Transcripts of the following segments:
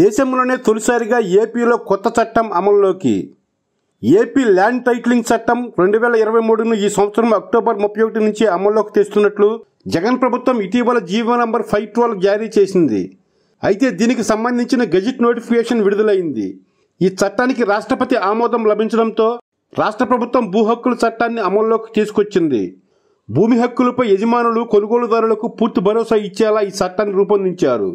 దేశంలోనే తొలిసారిగా ఏపీలో కొత్త చట్టం అమల్లోకి ఏపీ ల్యాండ్ టైటిలింగ్ చట్టం రెండు వేల ఇరవై మూడును ఈ సంవత్సరం అక్టోబర్ ముప్పై ఒకటి నుంచి అమల్లోకి తెస్తున్నట్లు జగన్ ప్రభుత్వం ఇటీవల జీవో నంబర్ ఫైవ్ ట్వెల్వ్ జారీ చేసింది అయితే దీనికి సంబంధించిన గెజిట్ నోటిఫికేషన్ విడుదలైంది ఈ చట్టానికి రాష్ట్రపతి ఆమోదం లభించడంతో రాష్ట్ర ప్రభుత్వం భూ హక్కుల చట్టాన్ని అమల్లోకి తీసుకొచ్చింది భూమి హక్కులపై యజమానులు కొనుగోలుదారులకు పూర్తి భరోసా ఇచ్చేలా ఈ చట్టాన్ని రూపొందించారు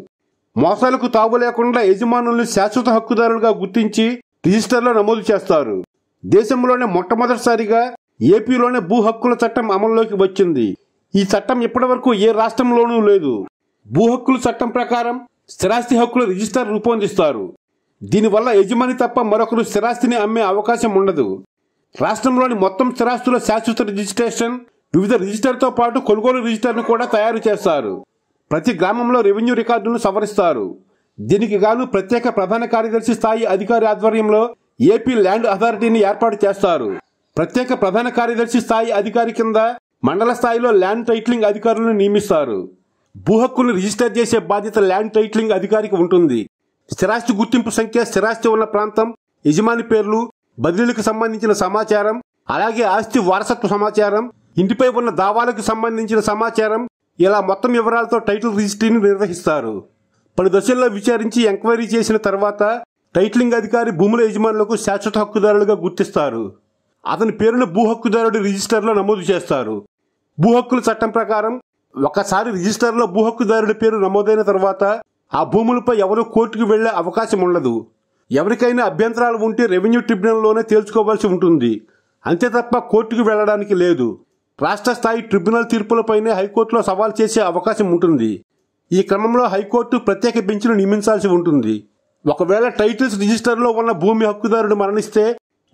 మోసాలకు తావు లేకుండా యజమానుల్ని శాశ్వత హక్కుదారులుగా గుర్తించి రిజిస్టర్లో నమోదు చేస్తారు దేశంలోనే మొట్టమొదటిసారిగా ఏపీలోనే భూ హక్కుల చట్టం అమల్లోకి వచ్చింది ఈ చట్టం ఇప్పటి వరకు ఏ రాష్ట్రంలోనూ లేదు భూ హక్కుల చట్టం ప్రకారం స్థిరాస్తి హక్కుల రిజిస్టర్ రూపొందిస్తారు దీనివల్ల యజమాని తప్ప మరొకరు స్థిరాస్తిని అమ్మే అవకాశం ఉండదు రాష్ట్రంలోని మొత్తం స్థిరాస్తుల శాశ్వత రిజిస్ట్రేషన్ వివిధ రిజిస్టర్తో పాటు కొనుగోలు రిజిస్టర్ను కూడా తయారు చేస్తారు ప్రతి గ్రామంలో రెవెన్యూ రికార్డులను సవరిస్తారు దీనికి గాను ప్రత్యేక ప్రధాన కార్యదర్శి స్థాయి అధికారి ఆధ్వర్యంలో ఏపీ ల్యాండ్ అథారిటీని ఏర్పాటు చేస్తారు ప్రత్యేక ప్రధాన కార్యదర్శి స్థాయి అధికారి కింద మండల స్థాయిలో ల్యాండ్ టైట్లింగ్ అధికారులను నియమిస్తారు భూ హక్కులు రిజిస్టర్ చేసే బాధ్యత ల్యాండ్ టైట్లింగ్ అధికారికి ఉంటుంది స్థిరాస్తి గుర్తింపు సంఖ్య స్థిరాస్తి ఉన్న ప్రాంతం యజమాని పేర్లు బదిలీలకు సంబంధించిన సమాచారం అలాగే ఆస్తి వారసత్వ సమాచారం ఇంటిపై ఉన్న దావాలకు సంబంధించిన సమాచారం ఇలా మొత్తం వివరాలతో టైటిల్ రిజిస్ట్రీని నిర్వహిస్తారు పలు దశల్లో విచారించి ఎంక్వైరీ చేసిన తర్వాత టైటిలింగ్ అధికారి భూముల యజమానులకు శాశ్వత హక్కుదారులుగా గుర్తిస్తారు అతని పేరును భూ హక్కుదారుడి రిజిస్టర్లో నమోదు చేస్తారు భూ హక్కుల చట్టం ప్రకారం ఒకసారి రిజిస్టర్లో భూ హక్కుదారుడి పేరు నమోదైన తర్వాత ఆ భూములపై ఎవరు కోర్టుకు వెళ్లే అవకాశం ఉండదు ఎవరికైనా అభ్యంతరాలు ఉంటే రెవెన్యూ ట్రిబ్యునల్లోనే తేల్చుకోవాల్సి ఉంటుంది అంతే తప్ప కోర్టుకు వెళ్ళడానికి లేదు రాష్ట్ర స్థాయి ట్రిబ్యునల్ తీర్పులపైనే హైకోర్టులో సవాల్ చేసే అవకాశం ఉంటుంది ఈ క్రమంలో హైకోర్టు ప్రత్యేక బెంచ్ను నియమించాల్సి ఉంటుంది ఒకవేళ టైటిల్స్ రిజిస్టర్లో ఉన్న భూమి హక్కుదారుడు మరణిస్తే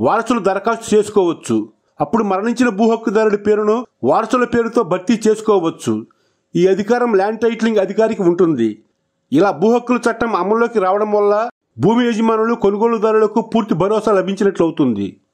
వారసులు దరఖాస్తు చేసుకోవచ్చు అప్పుడు మరణించిన భూ హక్కుదారుడి పేరును వారసుల పేరుతో భర్తీ చేసుకోవచ్చు ఈ అధికారం ల్యాండ్ టైటిలింగ్ అధికారికి ఉంటుంది ఇలా భూ హక్కుల చట్టం అమల్లోకి రావడం వల్ల భూమి యజమానులు కొనుగోలుదారులకు పూర్తి భరోసా లభించినట్లవుతుంది